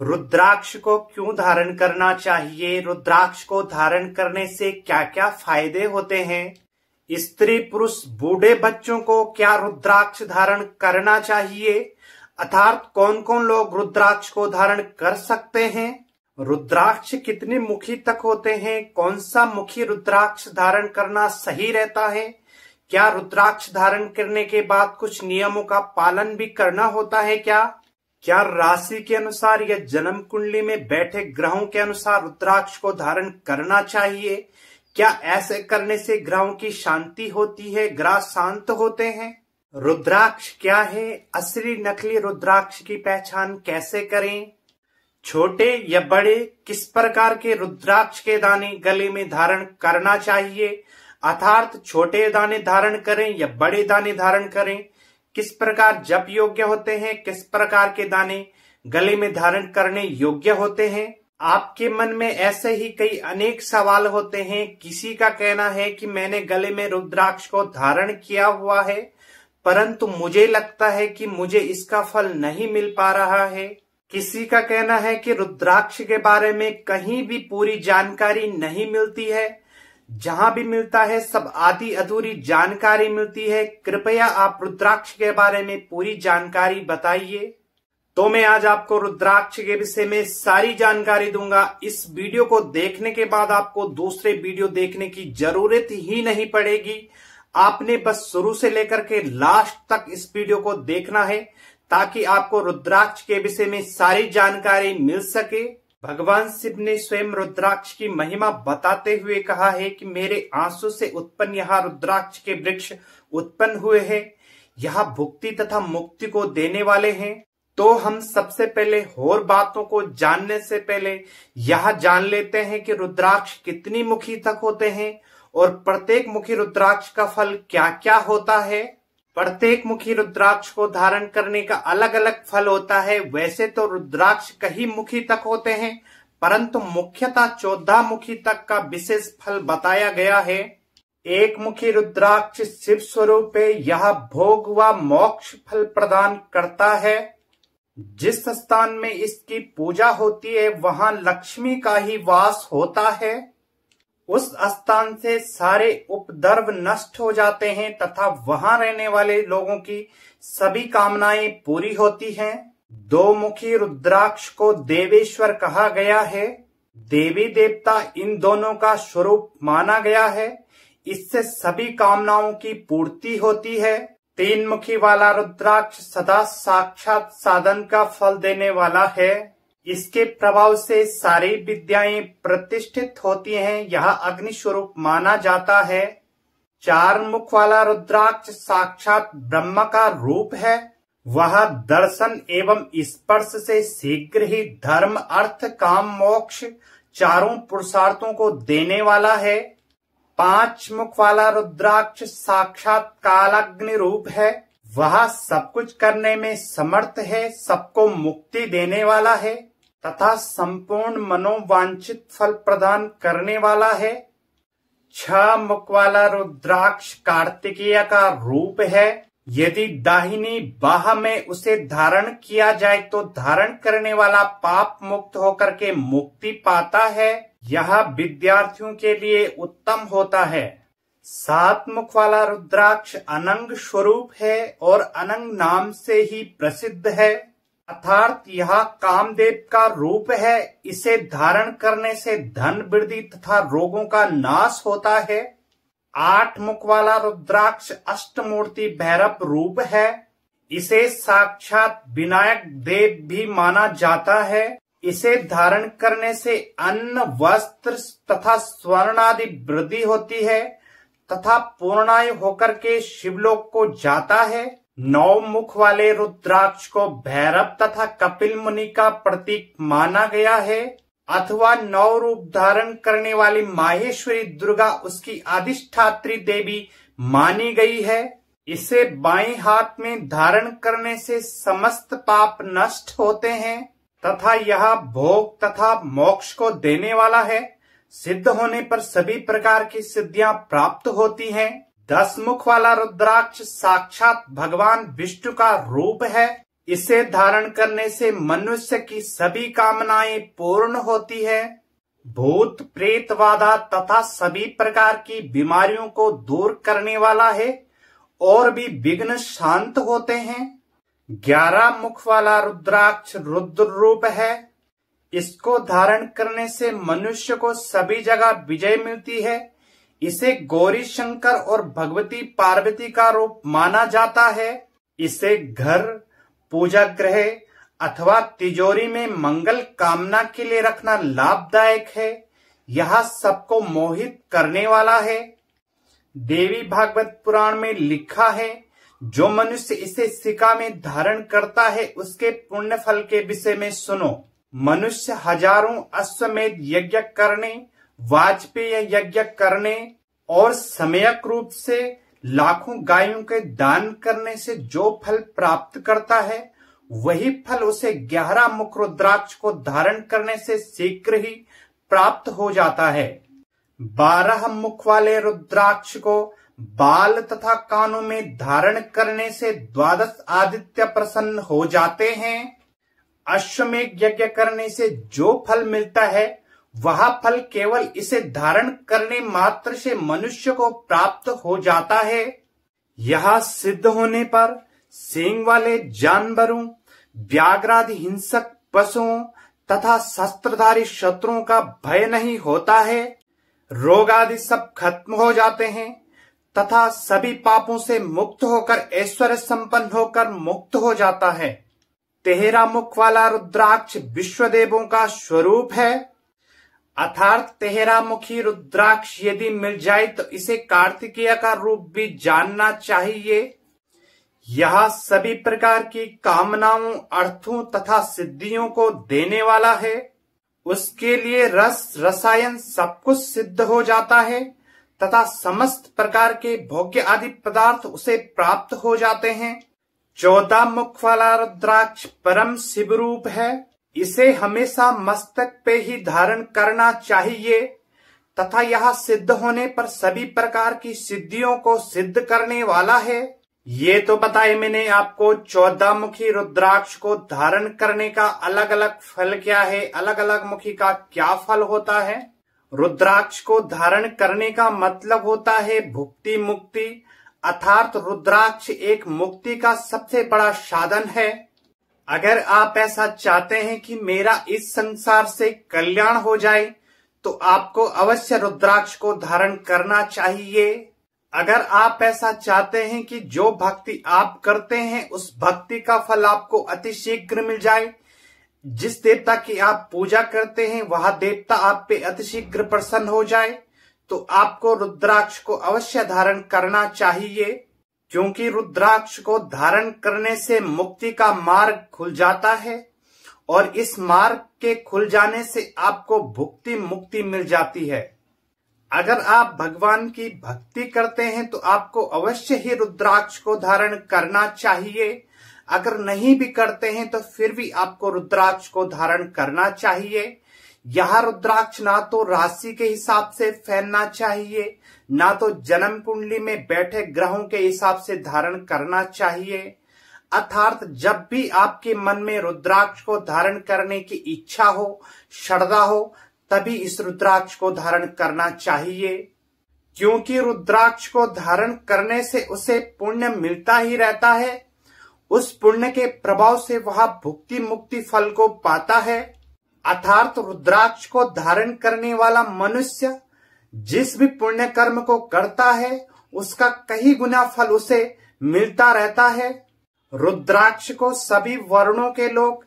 रुद्राक्ष को क्यों धारण करना चाहिए रुद्राक्ष को धारण करने से क्या क्या फायदे होते हैं स्त्री पुरुष बूढ़े बच्चों को क्या रुद्राक्ष धारण करना चाहिए अर्थात कौन कौन लोग रुद्राक्ष को धारण कर सकते हैं रुद्राक्ष कितने मुखी तक होते हैं कौन सा मुखी रुद्राक्ष धारण करना सही रहता है क्या रुद्राक्ष धारण करने के बाद कुछ नियमों का पालन भी करना होता है क्या क्या राशि के अनुसार या जन्म कुंडली में बैठे ग्रहों के अनुसार रुद्राक्ष को धारण करना चाहिए क्या ऐसे करने से ग्रहों की शांति होती है ग्रह शांत होते हैं रुद्राक्ष क्या है असली नकली रुद्राक्ष की पहचान कैसे करें छोटे या बड़े किस प्रकार के रुद्राक्ष के दाने गले में धारण करना चाहिए अर्थात छोटे दाने धारण करें या बड़े दाने धारण करें किस प्रकार जप योग्य होते हैं किस प्रकार के दाने गले में धारण करने योग्य होते हैं आपके मन में ऐसे ही कई अनेक सवाल होते हैं किसी का कहना है कि मैंने गले में रुद्राक्ष को धारण किया हुआ है परंतु मुझे लगता है कि मुझे इसका फल नहीं मिल पा रहा है किसी का कहना है कि रुद्राक्ष के बारे में कहीं भी पूरी जानकारी नहीं मिलती है जहां भी मिलता है सब आधी अधूरी जानकारी मिलती है कृपया आप रुद्राक्ष के बारे में पूरी जानकारी बताइए तो मैं आज आपको रुद्राक्ष के विषय में सारी जानकारी दूंगा इस वीडियो को देखने के बाद आपको दूसरे वीडियो देखने की जरूरत ही नहीं पड़ेगी आपने बस शुरू से लेकर के लास्ट तक इस वीडियो को देखना है ताकि आपको रुद्राक्ष के विषय में सारी जानकारी मिल सके भगवान शिव ने स्वयं रुद्राक्ष की महिमा बताते हुए कहा है कि मेरे आंसू से उत्पन्न यहाँ रुद्राक्ष के वृक्ष उत्पन्न हुए हैं यह भुक्ति तथा मुक्ति को देने वाले हैं तो हम सबसे पहले और बातों को जानने से पहले यह जान लेते हैं कि रुद्राक्ष कितनी मुखी तक होते हैं और प्रत्येक मुखी रुद्राक्ष का फल क्या क्या होता है प्रत्येक मुखी रुद्राक्ष को धारण करने का अलग अलग फल होता है वैसे तो रुद्राक्ष कई मुखी तक होते हैं परंतु मुख्यतः चौदह मुखी तक का विशेष फल बताया गया है एक मुखी रुद्राक्ष शिव स्वरूप है यह भोग व मोक्ष फल प्रदान करता है जिस स्थान में इसकी पूजा होती है वहां लक्ष्मी का ही वास होता है उस स्थान से सारे उपद्रव नष्ट हो जाते हैं तथा वहां रहने वाले लोगों की सभी कामनाएं पूरी होती हैं। दो मुखी रुद्राक्ष को देवेश्वर कहा गया है देवी देवता इन दोनों का स्वरूप माना गया है इससे सभी कामनाओं की पूर्ति होती है तीन मुखी वाला रुद्राक्ष सदा साक्षात साधन का फल देने वाला है इसके प्रभाव से सारी विद्याएं प्रतिष्ठित होती हैं यह अग्नि स्वरूप माना जाता है चार मुख वाला रुद्राक्ष साक्षात ब्रह्म का रूप है वह दर्शन एवं स्पर्श से शीघ्र ही धर्म अर्थ काम मोक्ष चारों पुरुषार्थों को देने वाला है पांच मुख वाला रुद्राक्ष साक्षात कालाग्नि रूप है वह सब कुछ करने में समर्थ है सबको मुक्ति देने वाला है तथा संपूर्ण मनोवांछित फल प्रदान करने वाला है छ मुख वाला रुद्राक्ष कार्तिकीय का रूप है यदि दाहिनी बाह में उसे धारण किया जाए तो धारण करने वाला पाप मुक्त होकर के मुक्ति पाता है यह विद्यार्थियों के लिए उत्तम होता है सात मुख वाला रुद्राक्ष अनंग स्वरूप है और अनंग नाम से ही प्रसिद्ध है अर्थात यह कामदेव का रूप है इसे धारण करने से धन वृद्धि तथा रोगों का नाश होता है आठ मुख वाला रुद्राक्ष अष्टमूर्ति भैरव रूप है इसे साक्षात विनायक देव भी माना जाता है इसे धारण करने से अन्न वस्त्र तथा स्वर्ण आदि वृद्धि होती है तथा पूर्णायु होकर के शिवलोक को जाता है नौ मुख वाले रुद्राक्ष को भैरव तथा कपिल मुनि का प्रतीक माना गया है अथवा नौ रूप धारण करने वाली माहेश्वरी दुर्गा उसकी अधिष्ठात्री देवी मानी गई है इसे बाएं हाथ में धारण करने से समस्त पाप नष्ट होते हैं तथा यह भोग तथा मोक्ष को देने वाला है सिद्ध होने पर सभी प्रकार की सिद्धियां प्राप्त होती हैं दस मुख वाला रुद्राक्ष साक्षात भगवान विष्णु का रूप है इसे धारण करने से मनुष्य की सभी कामनाएं पूर्ण होती है भूत प्रेत वादा तथा सभी प्रकार की बीमारियों को दूर करने वाला है और भी विघ्न शांत होते हैं ग्यारह मुख वाला रुद्राक्ष रुद्र रूप है इसको धारण करने से मनुष्य को सभी जगह विजय मिलती है इसे गौरी शंकर और भगवती पार्वती का रूप माना जाता है इसे घर पूजा ग्रह अथवा तिजोरी में मंगल कामना के लिए रखना लाभदायक है यह सबको मोहित करने वाला है देवी भागवत पुराण में लिखा है जो मनुष्य इसे सिका में धारण करता है उसके पुण्य फल के विषय में सुनो मनुष्य हजारों अश्वमेध यज्ञ करने वाजपेय यज्ञ करने और समयक रूप से लाखों गायों के दान करने से जो फल प्राप्त करता है वही फल उसे ग्यारह मुक्रोद्राक्ष को धारण करने से शीघ्र ही प्राप्त हो जाता है बारह मुख वाले रुद्राक्ष को बाल तथा कानों में धारण करने से द्वादश आदित्य प्रसन्न हो जाते हैं अश्वमेघ यज्ञ करने से जो फल मिलता है वह फल केवल इसे धारण करने मात्र से मनुष्य को प्राप्त हो जाता है यह सिद्ध होने पर सींग वाले जानवरों व्याघ्राध हिंसक पशुओं तथा शस्त्रधारी शत्रुओं का भय नहीं होता है रोग आदि सब खत्म हो जाते हैं तथा सभी पापों से मुक्त होकर ऐश्वर्य संपन्न होकर मुक्त हो जाता है तेहरा मुख वाला रुद्राक्ष विश्व देवों का स्वरूप है अर्थात तेहरा मुखी रुद्राक्ष यदि मिल जाए तो इसे कार्तिकेय का रूप भी जानना चाहिए यह सभी प्रकार की कामनाओं अर्थों तथा सिद्धियों को देने वाला है उसके लिए रस रसायन सब कुछ सिद्ध हो जाता है तथा समस्त प्रकार के भोग्य आदि पदार्थ उसे प्राप्त हो जाते हैं चौदह मुख वाला रुद्राक्ष परम शिव रूप है इसे हमेशा मस्तक पे ही धारण करना चाहिए तथा यह सिद्ध होने पर सभी प्रकार की सिद्धियों को सिद्ध करने वाला है ये तो बताए मैंने आपको चौदह मुखी रुद्राक्ष को धारण करने का अलग अलग फल क्या है अलग अलग मुखी का क्या फल होता है रुद्राक्ष को धारण करने का मतलब होता है भुक्ति मुक्ति अर्थात रुद्राक्ष एक मुक्ति का सबसे बड़ा साधन है अगर आप ऐसा चाहते हैं कि मेरा इस संसार से कल्याण हो जाए तो आपको अवश्य रुद्राक्ष को धारण करना चाहिए अगर आप ऐसा चाहते हैं कि जो भक्ति आप करते हैं उस भक्ति का फल आपको अति शीघ्र मिल जाए जिस देवता की आप पूजा करते हैं वह देवता आप पे अतिशीघ्र प्रसन्न हो जाए तो आपको रुद्राक्ष को अवश्य धारण करना चाहिए क्योंकि रुद्राक्ष को धारण करने से मुक्ति का मार्ग खुल जाता है और इस मार्ग के खुल जाने से आपको भुक्ति मुक्ति मिल जाती है अगर आप भगवान की भक्ति करते हैं तो आपको अवश्य ही रुद्राक्ष को धारण करना चाहिए अगर नहीं भी करते हैं तो फिर भी आपको रुद्राक्ष को धारण करना चाहिए यह रुद्राक्ष ना तो राशि के हिसाब से फैलना चाहिए ना तो जन्म कुंडली में बैठे ग्रहों के हिसाब से धारण करना चाहिए अर्थात जब भी आपके मन में रुद्राक्ष को धारण करने की इच्छा हो श्रद्धा हो तभी इस रुद्राक्ष को धारण करना चाहिए क्योंकि रुद्राक्ष को धारण करने से उसे पुण्य मिलता ही रहता है उस पुण्य के प्रभाव से वह भुक्ति मुक्ति फल को पाता है अर्थात रुद्राक्ष को धारण करने वाला मनुष्य जिस भी पुण्य कर्म को करता है उसका कई गुना फल उसे मिलता रहता है रुद्राक्ष को सभी वर्णों के लोग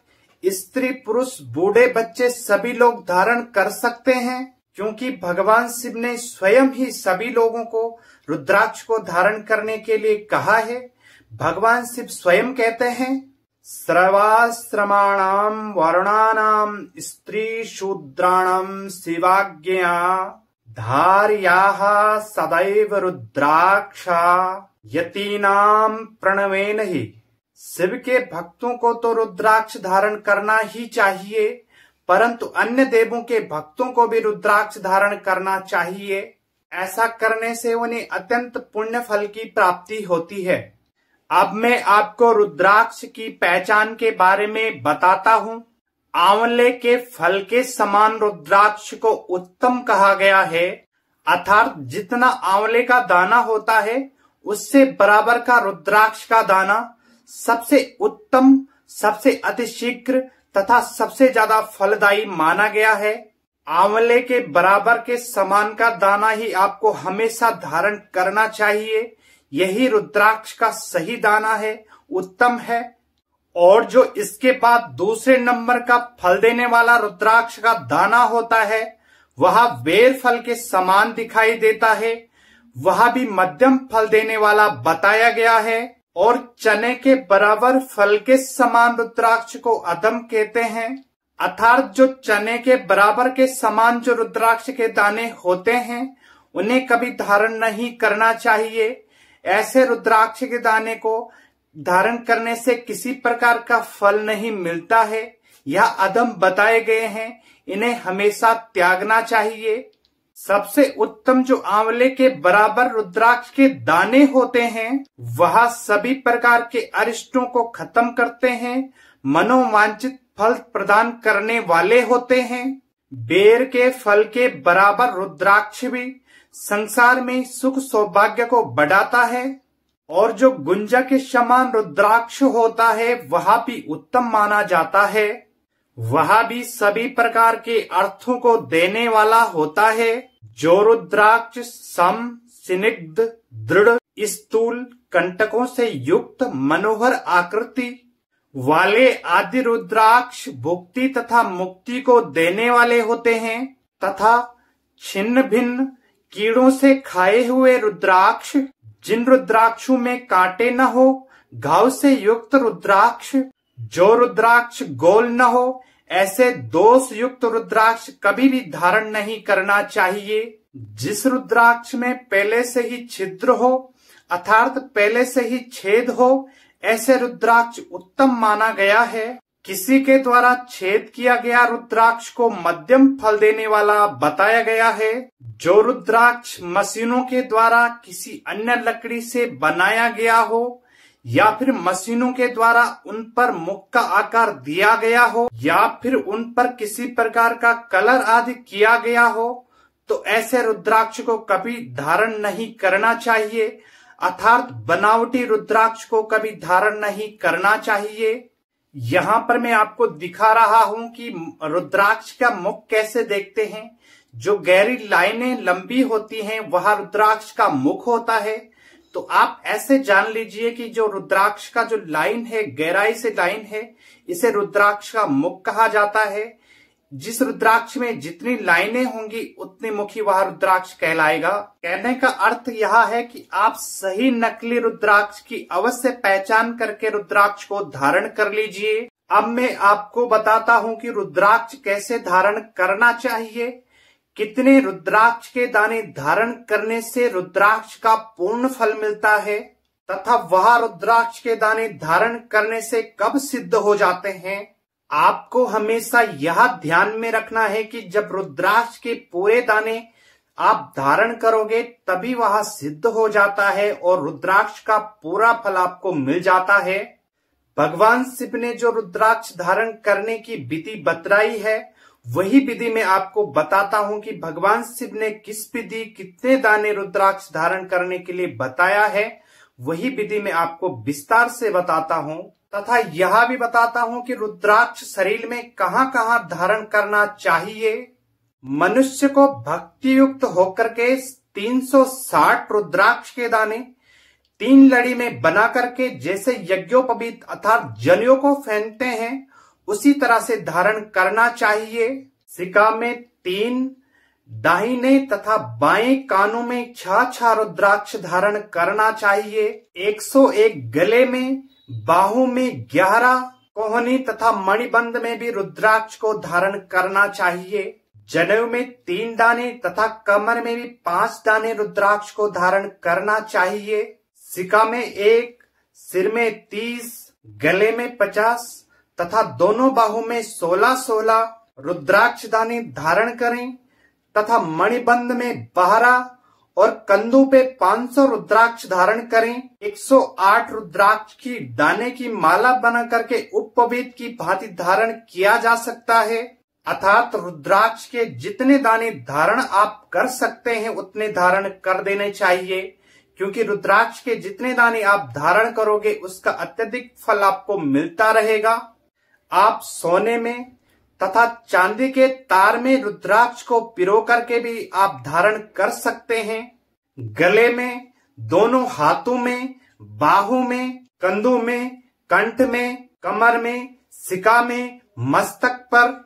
स्त्री पुरुष बूढ़े बच्चे सभी लोग धारण कर सकते हैं क्योंकि भगवान शिव ने स्वयं ही सभी लोगों को रुद्राक्ष को धारण करने के लिए कहा है भगवान शिव स्वयं कहते हैं सर्वाश्रमाण वर्णानाम स्त्री शूद्राण शिवाज्ञा धारिया सदैव रुद्राक्ष यतीनाम प्रणवेन ही शिव के भक्तों को तो रुद्राक्ष धारण करना ही चाहिए परंतु अन्य देवों के भक्तों को भी रुद्राक्ष धारण करना चाहिए ऐसा करने से उन्हें अत्यंत पुण्य फल की प्राप्ति होती है अब मैं आपको रुद्राक्ष की पहचान के बारे में बताता हूं आंवले के फल के समान रुद्राक्ष को उत्तम कहा गया है अर्थात जितना आंवले का दाना होता है उससे बराबर का रुद्राक्ष का दाना सबसे उत्तम सबसे अतिशीघ्र तथा सबसे ज्यादा फलदायी माना गया है आंवले के बराबर के समान का दाना ही आपको हमेशा धारण करना चाहिए यही रुद्राक्ष का सही दाना है उत्तम है और जो इसके बाद दूसरे नंबर का फल देने वाला रुद्राक्ष का दाना होता है वह बेर फल के समान दिखाई देता है वह भी मध्यम फल देने वाला बताया गया है और चने के बराबर फल के समान रुद्राक्ष को अदम कहते हैं अर्थात जो चने के बराबर के समान जो रुद्राक्ष के दाने होते हैं उन्हें कभी धारण नहीं करना चाहिए ऐसे रुद्राक्ष के दाने को धारण करने से किसी प्रकार का फल नहीं मिलता है यह अदम बताए गए हैं इन्हें हमेशा त्यागना चाहिए सबसे उत्तम जो आंवले के बराबर रुद्राक्ष के दाने होते हैं वह सभी प्रकार के अरिष्टों को खत्म करते हैं मनोवांचित फल प्रदान करने वाले होते हैं बेर के फल के बराबर रुद्राक्ष भी संसार में सुख सौभाग्य को बढ़ाता है और जो गुंजा के समान रुद्राक्ष होता है वह भी उत्तम माना जाता है वह भी सभी प्रकार के अर्थों को देने वाला होता है जो रुद्राक्ष सम सिनिग्ध दृढ़ स्थूल कंटकों से युक्त मनोहर आकृति वाले आदि रुद्राक्ष भुक्ति तथा मुक्ति को देने वाले होते हैं तथा छिन्न भिन्न कीड़ों से खाए हुए रुद्राक्ष जिन रुद्राक्षों में कांटे न हो घाव से युक्त रुद्राक्ष जो रुद्राक्ष गोल न हो ऐसे दोष युक्त रुद्राक्ष कभी भी धारण नहीं करना चाहिए जिस रुद्राक्ष में पहले से ही छिद्र हो अर्थात पहले से ही छेद हो ऐसे रुद्राक्ष उत्तम माना गया है किसी के द्वारा छेद किया गया रुद्राक्ष को मध्यम फल देने वाला बताया गया है जो रुद्राक्ष मशीनों के द्वारा किसी अन्य लकड़ी से बनाया गया हो या फिर मशीनों के द्वारा उन पर मुख का आकार दिया गया हो या फिर उन पर किसी प्रकार का कलर आदि किया गया हो तो ऐसे रुद्राक्ष को कभी धारण नहीं करना चाहिए अर्थात बनावटी रुद्राक्ष को कभी धारण नहीं करना चाहिए यहां पर मैं आपको दिखा रहा हूं कि रुद्राक्ष का मुख कैसे देखते हैं जो गहरी लाइनें लंबी होती हैं वह रुद्राक्ष का मुख होता है तो आप ऐसे जान लीजिए कि जो रुद्राक्ष का जो लाइन है गहराई से लाइन है इसे रुद्राक्ष का मुख कहा जाता है जिस रुद्राक्ष में जितनी लाइनें होंगी उतनी मुखी वह रुद्राक्ष कहलाएगा कहने का अर्थ यह है कि आप सही नकली रुद्राक्ष की अवश्य पहचान करके रुद्राक्ष को धारण कर लीजिए अब मैं आपको बताता हूँ कि रुद्राक्ष कैसे धारण करना चाहिए कितने रुद्राक्ष के दाने धारण करने से रुद्राक्ष का पूर्ण फल मिलता है तथा वह रुद्राक्ष के दाने धारण करने से कब सिद्ध हो जाते हैं आपको हमेशा यह ध्यान में रखना है कि जब रुद्राक्ष के पूरे दाने आप धारण करोगे तभी वह सिद्ध हो जाता है और रुद्राक्ष का पूरा फल आपको मिल जाता है भगवान शिव ने जो रुद्राक्ष धारण करने की विधि बतराई है वही विधि मैं आपको बताता हूं कि भगवान शिव ने किस विधि कितने दाने रुद्राक्ष धारण करने के लिए बताया है वही विधि मैं आपको विस्तार से बताता हूं तथा यह भी बताता हूं कि रुद्राक्ष शरीर में कहां कहां धारण करना चाहिए मनुष्य को भक्ति युक्त होकर के 360 रुद्राक्ष के दाने तीन लड़ी में बना करके जैसे यज्ञोपवीत अर्थात जलियों को फेंकते हैं उसी तरह से धारण करना चाहिए सिका में तीन दाहिने तथा बाएं कानों में छह छह रुद्राक्ष धारण करना चाहिए 101 गले में बाहु में ग्यारह कोहनी तथा मणिबंध में भी रुद्राक्ष को धारण करना चाहिए जनेऊ में तीन दाने तथा कमर में भी पांच दाने रुद्राक्ष को धारण करना चाहिए सिका में एक सिर में तीस गले में पचास तथा दोनों बाहु में सोलह सोलह रुद्राक्ष दाने धारण करें तथा मणिबंध में बारह और कंधों पे 500 रुद्राक्ष धारण करें 108 रुद्राक्ष की दाने की माला बना करके उपवेद की भांति धारण किया जा सकता है अर्थात रुद्राक्ष के जितने दाने धारण आप कर सकते हैं उतने धारण कर देने चाहिए क्योंकि रुद्राक्ष के जितने दाने आप धारण करोगे उसका अत्यधिक फल आपको मिलता रहेगा आप सोने में तथा चांदी के तार में रुद्राक्ष को पिरो करके भी आप धारण कर सकते हैं गले में दोनों हाथों में बाहों में कंधों में कंठ में कमर में सिका में मस्तक पर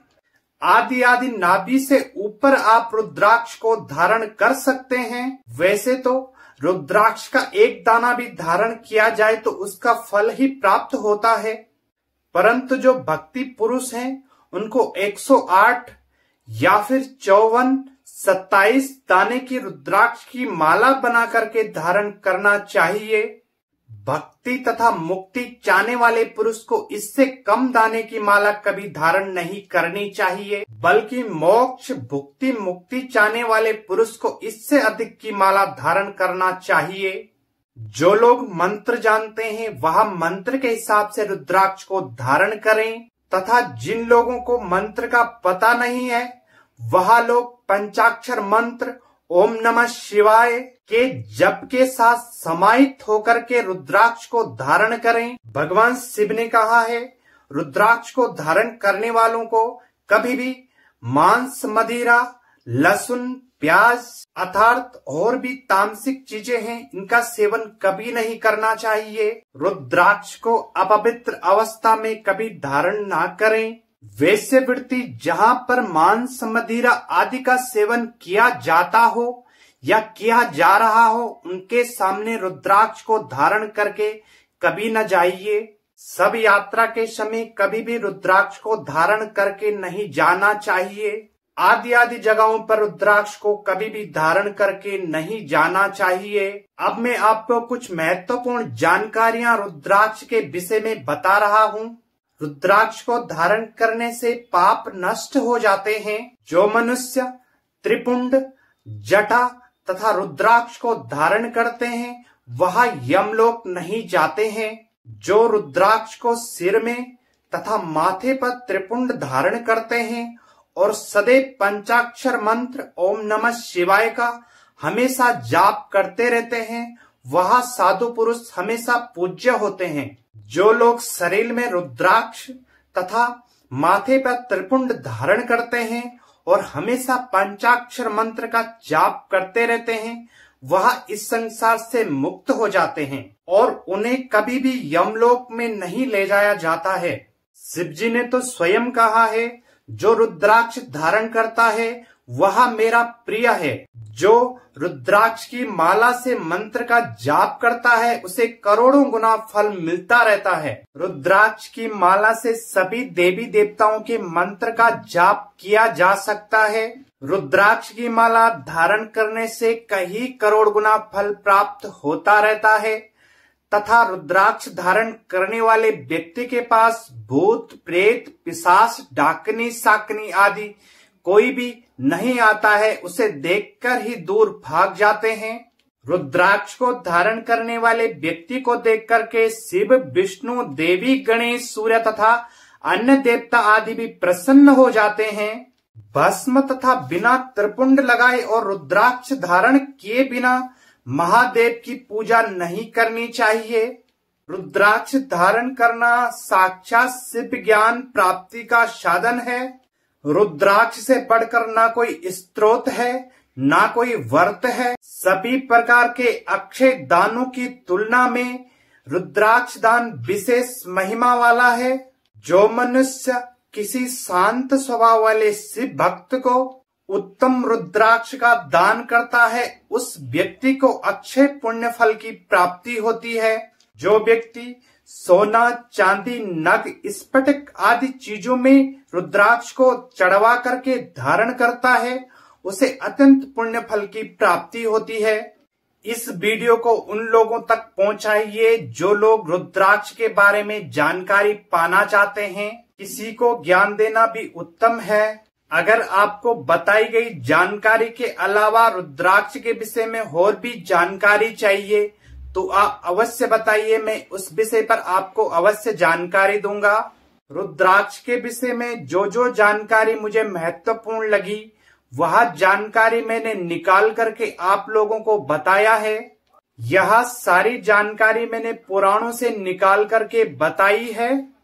आदि आदि नाभि से ऊपर आप रुद्राक्ष को धारण कर सकते हैं वैसे तो रुद्राक्ष का एक दाना भी धारण किया जाए तो उसका फल ही प्राप्त होता है परंतु जो भक्ति पुरुष हैं उनको 108 या फिर चौवन सत्ताईस दाने की रुद्राक्ष की माला बना करके धारण करना चाहिए भक्ति तथा मुक्ति चाहने वाले पुरुष को इससे कम दाने की माला कभी धारण नहीं करनी चाहिए बल्कि मोक्ष भुक्ति मुक्ति चाहने वाले पुरुष को इससे अधिक की माला धारण करना चाहिए जो लोग मंत्र जानते हैं वह मंत्र के हिसाब से रुद्राक्ष को धारण करें तथा जिन लोगों को मंत्र का पता नहीं है वह लोग पंचाक्षर मंत्र ओम नमः शिवाय के जप के साथ समाहित होकर के रुद्राक्ष को धारण करें भगवान शिव ने कहा है रुद्राक्ष को धारण करने वालों को कभी भी मांस मदिरा लसुन प्याज अर्थात और भी तामसिक चीजें हैं इनका सेवन कभी नहीं करना चाहिए रुद्राक्ष को अपवित्र अवस्था में कभी धारण ना करें वैश्य वृत्ति जहाँ पर मांस मदिरा आदि का सेवन किया जाता हो या किया जा रहा हो उनके सामने रुद्राक्ष को धारण करके कभी न जाइए सब यात्रा के समय कभी भी रुद्राक्ष को धारण करके नहीं जाना चाहिए आदि आदि जगहों पर रुद्राक्ष को कभी भी धारण करके नहीं जाना चाहिए अब मैं आपको कुछ महत्वपूर्ण जानकारियां रुद्राक्ष के विषय में बता रहा हूँ रुद्राक्ष को धारण करने से पाप नष्ट हो जाते हैं जो मनुष्य त्रिपुंड जटा तथा रुद्राक्ष को धारण करते हैं वह यमलोक नहीं जाते हैं जो रुद्राक्ष को सिर में तथा माथे पर त्रिपुंड धारण करते हैं और सदैव पंचाक्षर मंत्र ओम नमः शिवाय का हमेशा जाप करते रहते हैं वह साधु पुरुष हमेशा पूज्य होते हैं जो लोग शरीर में रुद्राक्ष तथा माथे पर त्रिपुंड धारण करते हैं और हमेशा पंचाक्षर मंत्र का जाप करते रहते हैं वह इस संसार से मुक्त हो जाते हैं और उन्हें कभी भी यमलोक में नहीं ले जाया जाता है शिवजी ने तो स्वयं कहा है जो रुद्राक्ष धारण करता है वह मेरा प्रिय है जो रुद्राक्ष की माला से मंत्र का जाप करता है उसे करोड़ों गुना फल मिलता रहता है रुद्राक्ष की माला से सभी देवी देवताओं के मंत्र का जाप किया जा सकता है रुद्राक्ष की माला धारण करने से कई करोड़ गुना फल प्राप्त होता रहता है तथा रुद्राक्ष धारण करने वाले व्यक्ति के पास भूत प्रेत पिशाच डाकनी साकनी आदि कोई भी नहीं आता है उसे देखकर ही दूर भाग जाते हैं रुद्राक्ष को धारण करने वाले व्यक्ति को देख के शिव विष्णु देवी गणेश सूर्य तथा अन्य देवता आदि भी प्रसन्न हो जाते हैं भस्म तथा बिना त्रिपुंड लगाए और रुद्राक्ष धारण किए बिना महादेव की पूजा नहीं करनी चाहिए रुद्राक्ष धारण करना साक्षात सिद्ध ज्ञान प्राप्ति का साधन है रुद्राक्ष से बढ़कर ना कोई स्त्रोत है ना कोई वर्त है सभी प्रकार के अक्षय दानों की तुलना में रुद्राक्ष दान विशेष महिमा वाला है जो मनुष्य किसी शांत स्वभाव वाले शिव भक्त को उत्तम रुद्राक्ष का दान करता है उस व्यक्ति को अच्छे पुण्य फल की प्राप्ति होती है जो व्यक्ति सोना चांदी नग स्पटक आदि चीजों में रुद्राक्ष को चढ़वा करके धारण करता है उसे अत्यंत पुण्य फल की प्राप्ति होती है इस वीडियो को उन लोगों तक पहुंचाइए जो लोग रुद्राक्ष के बारे में जानकारी पाना चाहते हैं किसी को ज्ञान देना भी उत्तम है अगर आपको बताई गई जानकारी के अलावा रुद्राक्ष के विषय में और भी जानकारी चाहिए तो आप अवश्य बताइए मैं उस विषय पर आपको अवश्य जानकारी दूंगा रुद्राक्ष के विषय में जो जो जानकारी मुझे महत्वपूर्ण लगी वह जानकारी मैंने निकाल करके आप लोगों को बताया है यह सारी जानकारी मैंने पुराणों से निकाल करके बताई है